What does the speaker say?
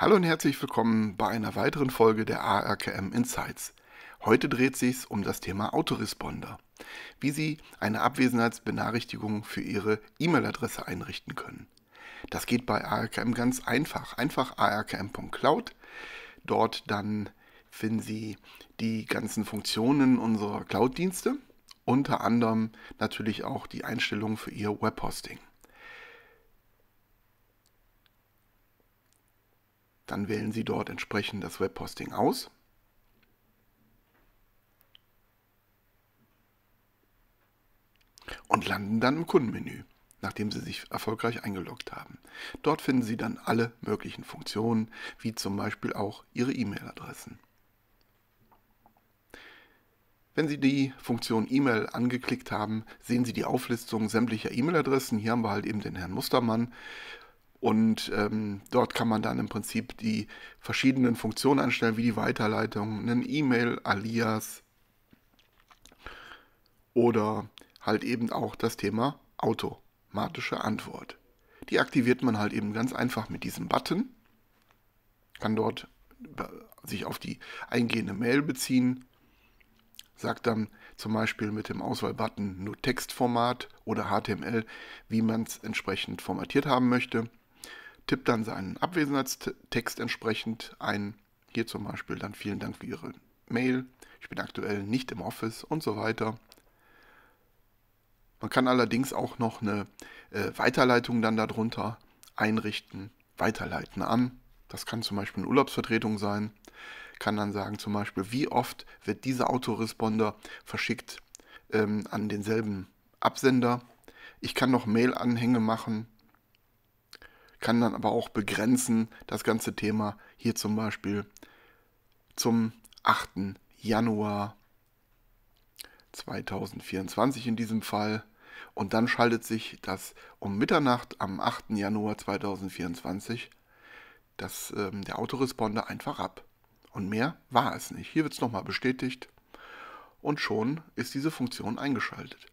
Hallo und herzlich willkommen bei einer weiteren Folge der ARKM Insights. Heute dreht sich um das Thema Autoresponder, wie Sie eine Abwesenheitsbenachrichtigung für Ihre E-Mail-Adresse einrichten können. Das geht bei ARKM ganz einfach. Einfach arkm.cloud. Dort dann finden Sie die ganzen Funktionen unserer Cloud-Dienste, unter anderem natürlich auch die Einstellungen für Ihr Webhosting. Dann wählen Sie dort entsprechend das Webhosting aus. Und landen dann im Kundenmenü, nachdem Sie sich erfolgreich eingeloggt haben. Dort finden Sie dann alle möglichen Funktionen, wie zum Beispiel auch Ihre E-Mail-Adressen. Wenn Sie die Funktion E-Mail angeklickt haben, sehen Sie die Auflistung sämtlicher E-Mail-Adressen. Hier haben wir halt eben den Herrn Mustermann und ähm, dort kann man dann im Prinzip die verschiedenen Funktionen einstellen, wie die Weiterleitung, einen E-Mail, Alias oder halt eben auch das Thema automatische Antwort. Die aktiviert man halt eben ganz einfach mit diesem Button, kann dort sich auf die eingehende Mail beziehen, sagt dann zum Beispiel mit dem Auswahlbutton nur Textformat oder HTML, wie man es entsprechend formatiert haben möchte tippt dann seinen Abwesenheitstext entsprechend ein. Hier zum Beispiel dann vielen Dank für Ihre Mail. Ich bin aktuell nicht im Office und so weiter. Man kann allerdings auch noch eine äh, Weiterleitung dann darunter einrichten. Weiterleiten an. Das kann zum Beispiel eine Urlaubsvertretung sein. Kann dann sagen zum Beispiel, wie oft wird dieser Autoresponder verschickt ähm, an denselben Absender. Ich kann noch Mail-Anhänge machen, kann dann aber auch begrenzen das ganze Thema hier zum Beispiel zum 8. Januar 2024 in diesem Fall. Und dann schaltet sich das um Mitternacht am 8. Januar 2024 das, ähm, der Autoresponder einfach ab. Und mehr war es nicht. Hier wird es nochmal bestätigt und schon ist diese Funktion eingeschaltet.